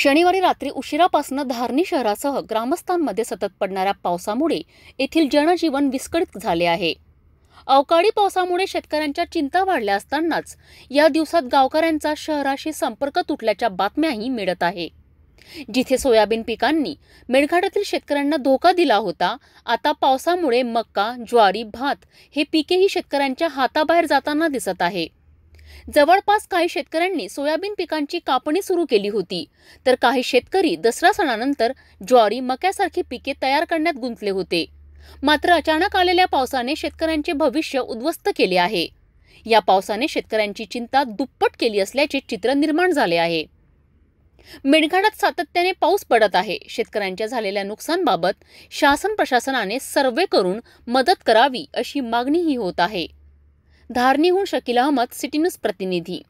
शनिवारी रात्री उशिरापासून धारणी शहरासह ग्रामस्थांमध्ये सतत पडणाऱ्या पावसामुळे येथील जनजीवन विस्कळीत झाले आहे अवकाळी पावसामुळे शेतकऱ्यांच्या चिंता वाढल्या असतानाच या दिवसात गावकऱ्यांचा शहराशी संपर्क तुटल्याच्या बातम्याही मिळत आहे जिथे सोयाबीन पिकांनी मेळघाटातील शेतकऱ्यांना धोका दिला होता आता पावसामुळे मक्का ज्वारी भात हे पिकेही शेतकऱ्यांच्या हाताबाहेर जाताना दिसत आहे जवळपास काही शेतकऱ्यांनी सोयाबीन पिकांची कापणी सुरू केली होती तर काही शेतकरी दसरा सणानंतर ज्वारी मक्यासारखी पिके तयार करण्यात गुंतले होते मात्र अचानक आलेल्या पावसाने शेतकऱ्यांचे भविष्य उद्ध्वस्त केले आहे या पावसाने शेतकऱ्यांची चिंता दुप्पट केली असल्याचे चित्र निर्माण झाले आहे मेळघाटात सातत्याने पाऊस पडत आहे शेतकऱ्यांच्या झालेल्या नुकसानबाबत शासन प्रशासनाने सर्वे करून मदत करावी अशी मागणीही होत आहे धारणीहून शकील अहमद सिटी प्रतिनिधी